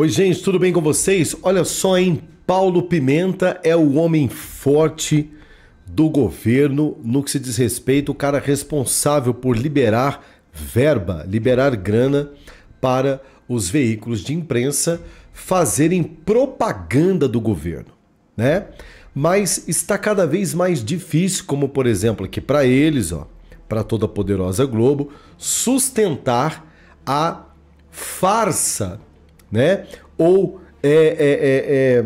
Oi, gente, tudo bem com vocês? Olha só, hein? Paulo Pimenta é o homem forte do governo no que se diz respeito, o cara responsável por liberar verba, liberar grana para os veículos de imprensa fazerem propaganda do governo, né? Mas está cada vez mais difícil, como por exemplo aqui para eles, ó, para toda a poderosa Globo, sustentar a farsa né? Ou é, é, é, é,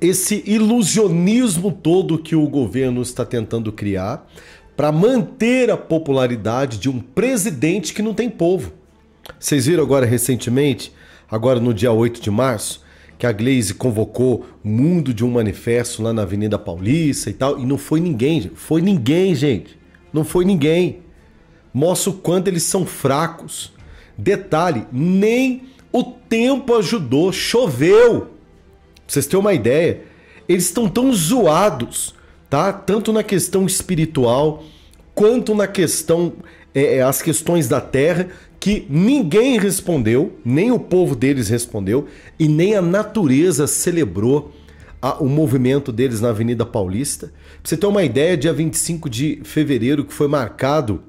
esse ilusionismo todo que o governo está tentando criar para manter a popularidade de um presidente que não tem povo. Vocês viram agora recentemente, agora no dia 8 de março, que a Glaze convocou o mundo de um manifesto lá na Avenida Paulista e tal, e não foi ninguém, foi ninguém, gente. Não foi ninguém. Mostra o quanto eles são fracos. Detalhe, nem o tempo ajudou, choveu. Pra vocês terem uma ideia, eles estão tão zoados, tá? Tanto na questão espiritual quanto na questão é, é, as questões da terra que ninguém respondeu, nem o povo deles respondeu e nem a natureza celebrou a, o movimento deles na Avenida Paulista. Pra você ter uma ideia, dia 25 de fevereiro, que foi marcado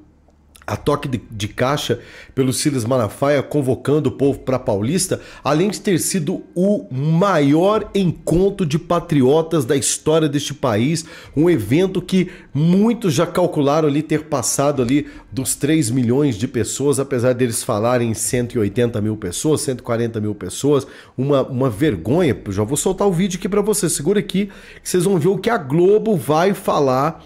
a toque de, de, caixa pelo Silas Malafaia convocando o povo para Paulista, além de ter sido o maior encontro de patriotas da história deste país, um evento que muitos já calcularam ali ter passado ali dos 3 milhões de pessoas, apesar deles falarem 180 mil pessoas, 140 mil pessoas, uma, uma vergonha. Já vou soltar o vídeo aqui para vocês, segura aqui, que vocês vão ver o que a Globo vai falar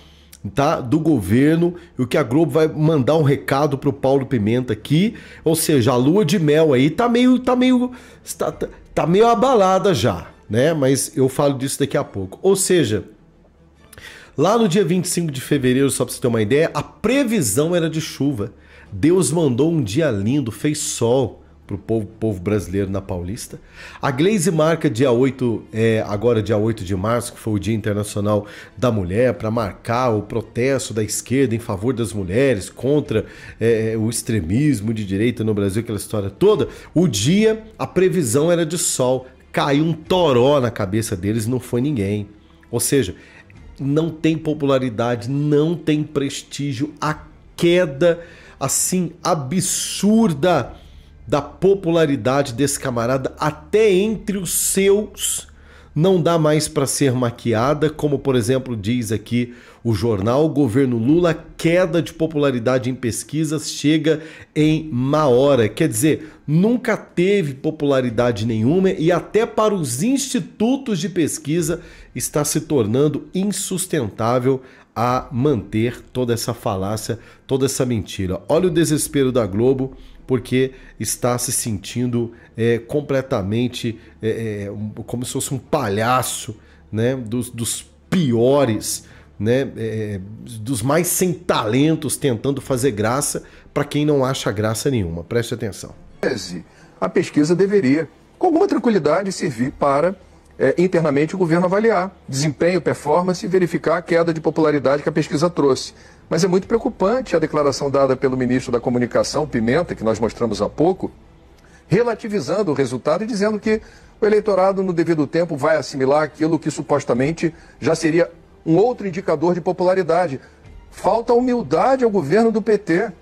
tá? do governo e o que a Globo vai mandar um recado para o Paulo Pimenta aqui. Ou seja, a lua de mel aí tá meio tá meio tá, tá, tá meio abalada já, né? Mas eu falo disso daqui a pouco. Ou seja, lá no dia 25 de fevereiro, só para você ter uma ideia, a previsão era de chuva. Deus mandou um dia lindo, fez sol para o povo, povo, brasileiro na Paulista. A Glaze marca dia 8, é, agora dia 8 de março, que foi o Dia Internacional da Mulher, para marcar o protesto da esquerda em favor das mulheres, contra é, é, o extremismo de direita no Brasil, aquela história toda. O dia, a previsão era de sol, caiu um toró na cabeça deles, não foi ninguém. Ou seja, não tem popularidade, não tem prestígio, a queda assim absurda da popularidade desse camarada até entre os seus não dá mais para ser maquiada, como por exemplo diz aqui o jornal, governo Lula, queda de popularidade em pesquisas chega em má hora. Quer dizer, nunca teve popularidade nenhuma e até para os institutos de pesquisa está se tornando insustentável a manter toda essa falácia, toda essa mentira. Olha o desespero da Globo porque está se sentindo é, completamente é, é como se fosse um palhaço né, dos, dos piores, né, é, dos mais sem talentos tentando fazer graça para quem não acha graça nenhuma. Preste atenção. A pesquisa deveria, com alguma tranquilidade, servir para é, internamente o governo avaliar desempenho, performance e verificar a queda de popularidade que a pesquisa trouxe. Mas é muito preocupante a declaração dada pelo ministro da Comunicação, Pimenta, que nós mostramos há pouco, relativizando o resultado e dizendo que o eleitorado, no devido tempo, vai assimilar aquilo que supostamente já seria um outro indicador de popularidade. Falta humildade ao governo do PT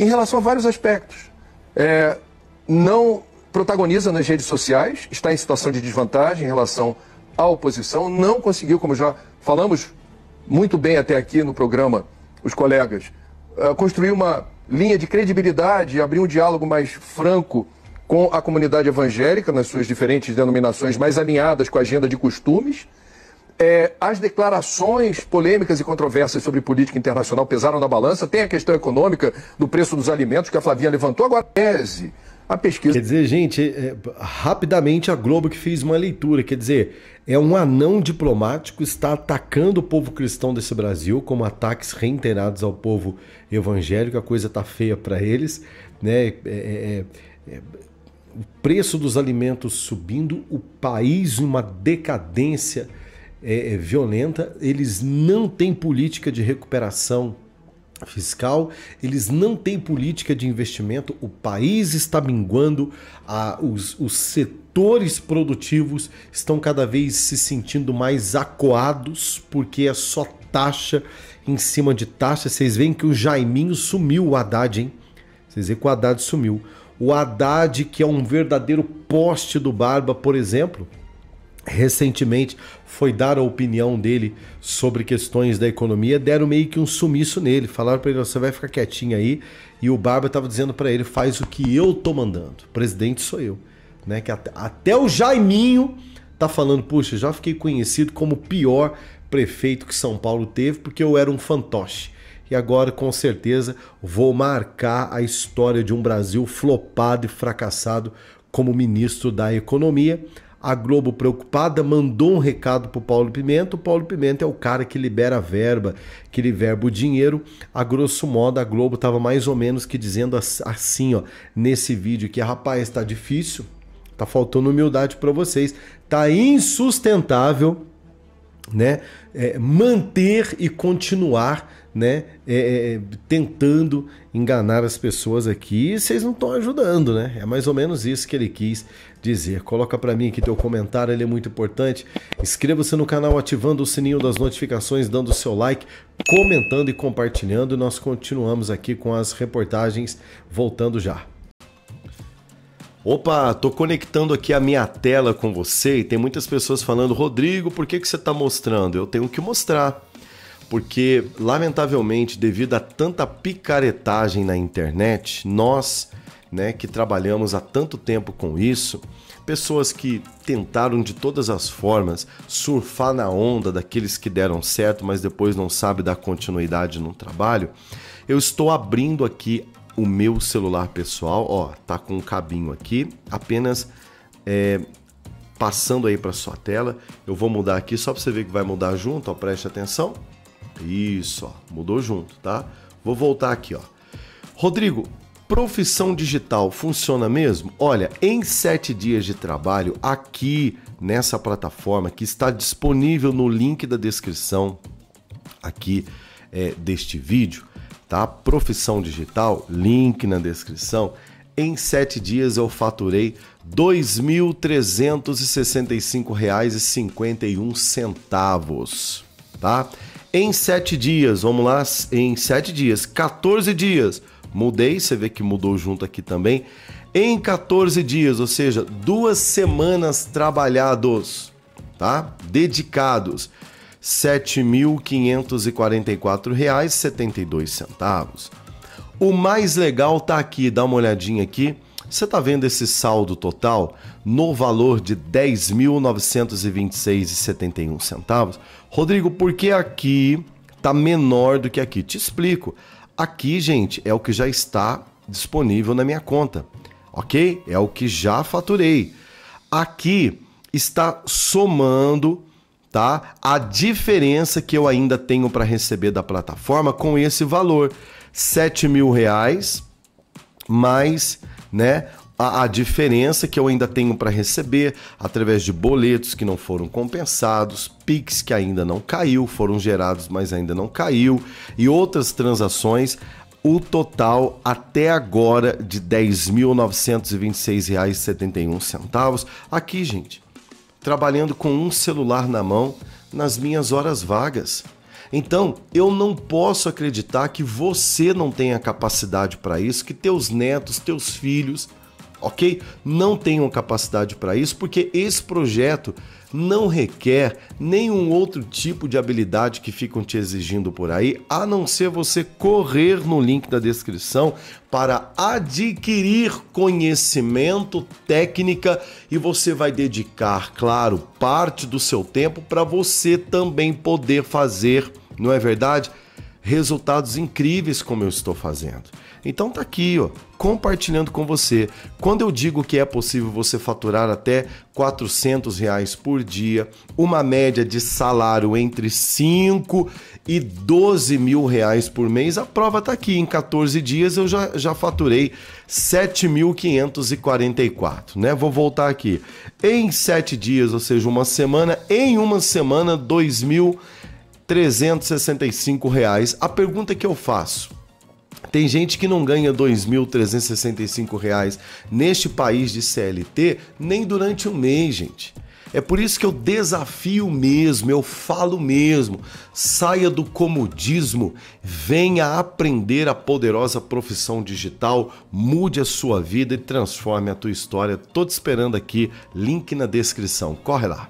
em relação a vários aspectos. É, não protagoniza nas redes sociais, está em situação de desvantagem em relação à oposição, não conseguiu, como já falamos muito bem até aqui no programa, os colegas, uh, construir uma linha de credibilidade, abrir um diálogo mais franco com a comunidade evangélica, nas suas diferentes denominações, mais alinhadas com a agenda de costumes. É, as declarações polêmicas e controversas sobre política internacional pesaram na balança. Tem a questão econômica do preço dos alimentos que a Flavinha levantou. Agora, tese a pesquisa. Quer dizer, gente, é, é, rapidamente a Globo que fez uma leitura, quer dizer, é um anão diplomático está atacando o povo cristão desse Brasil, como ataques reiterados ao povo evangélico, a coisa tá feia para eles, né? É, é, é, é, o preço dos alimentos subindo, o país uma decadência violenta, eles não têm política de recuperação fiscal, eles não têm política de investimento, o país está minguando, a, os, os setores produtivos estão cada vez se sentindo mais acoados, porque é só taxa em cima de taxa. Vocês veem que o Jaiminho sumiu, o Haddad, hein? Vocês veem que o Haddad sumiu. O Haddad, que é um verdadeiro poste do Barba, por exemplo, recentemente foi dar a opinião dele sobre questões da economia, deram meio que um sumiço nele, falaram para ele, você vai ficar quietinho aí, e o Barba estava dizendo para ele, faz o que eu tô mandando, presidente sou eu, né? Que até, até o Jaiminho tá falando, puxa, já fiquei conhecido como o pior prefeito que São Paulo teve, porque eu era um fantoche. E agora, com certeza, vou marcar a história de um Brasil flopado e fracassado como ministro da Economia. A Globo, preocupada, mandou um recado para o Paulo Pimenta. O Paulo Pimenta é o cara que libera a verba, que libera o dinheiro. A grosso modo, a Globo estava mais ou menos que dizendo assim, ó, nesse vídeo que rapaz, está difícil, tá faltando humildade para vocês, tá insustentável, né? É, manter e continuar né, é, é, é, tentando enganar as pessoas aqui e vocês não estão ajudando, né? É mais ou menos isso que ele quis dizer. Coloca para mim aqui teu comentário, ele é muito importante. Inscreva-se no canal ativando o sininho das notificações, dando o seu like, comentando e compartilhando. Nós continuamos aqui com as reportagens voltando já. Opa, tô conectando aqui a minha tela com você e tem muitas pessoas falando, Rodrigo, por que, que você está mostrando? Eu tenho que mostrar porque lamentavelmente, devido a tanta picaretagem na internet, nós, né, que trabalhamos há tanto tempo com isso, pessoas que tentaram de todas as formas surfar na onda daqueles que deram certo, mas depois não sabe dar continuidade no trabalho, eu estou abrindo aqui o meu celular pessoal, ó, tá com um cabinho aqui, apenas é, passando aí para sua tela. Eu vou mudar aqui só para você ver que vai mudar junto, ó, preste atenção. Isso, ó, mudou junto, tá? Vou voltar aqui, ó. Rodrigo, profissão digital funciona mesmo? Olha, em sete dias de trabalho, aqui nessa plataforma que está disponível no link da descrição aqui é, deste vídeo, tá? Profissão digital, link na descrição. Em sete dias eu faturei R$ 2.365,51, tá? Em sete dias, vamos lá, em sete dias, 14 dias. Mudei, você vê que mudou junto aqui também. Em 14 dias, ou seja, duas semanas trabalhados, tá? Dedicados. R$ 7.544,72. O mais legal tá aqui, dá uma olhadinha aqui. Você está vendo esse saldo total no valor de R$ 10.926,71? Rodrigo, por que aqui está menor do que aqui? Te explico. Aqui, gente, é o que já está disponível na minha conta, ok? É o que já faturei. Aqui está somando tá? A diferença que eu ainda tenho para receber da plataforma com esse valor, sete mil reais mais né? A, a diferença que eu ainda tenho para receber através de boletos que não foram compensados, PIX que ainda não caiu, foram gerados, mas ainda não caiu, e outras transações o total até agora de R$ 10.926,71. Aqui, gente, trabalhando com um celular na mão nas minhas horas vagas. Então, eu não posso acreditar que você não tenha capacidade para isso, que teus netos, teus filhos, ok? Não tenham capacidade para isso, porque esse projeto não requer nenhum outro tipo de habilidade que ficam te exigindo por aí, a não ser você correr no link da descrição para adquirir conhecimento, técnica e você vai dedicar, claro, parte do seu tempo para você também poder fazer não é verdade? Resultados incríveis como eu estou fazendo. Então tá aqui, ó, compartilhando com você. Quando eu digo que é possível você faturar até 400 reais por dia, uma média de salário entre 5 e 12 mil reais por mês, a prova está aqui. Em 14 dias eu já, já faturei 7.544, né? Vou voltar aqui. Em 7 dias, ou seja, uma semana, em uma semana, 2 mil 365 reais. A pergunta que eu faço: tem gente que não ganha R$ 2.365 neste país de CLT nem durante um mês, gente. É por isso que eu desafio mesmo, eu falo mesmo. Saia do comodismo, venha aprender a poderosa profissão digital, mude a sua vida e transforme a tua história. Tô te esperando aqui, link na descrição. Corre lá.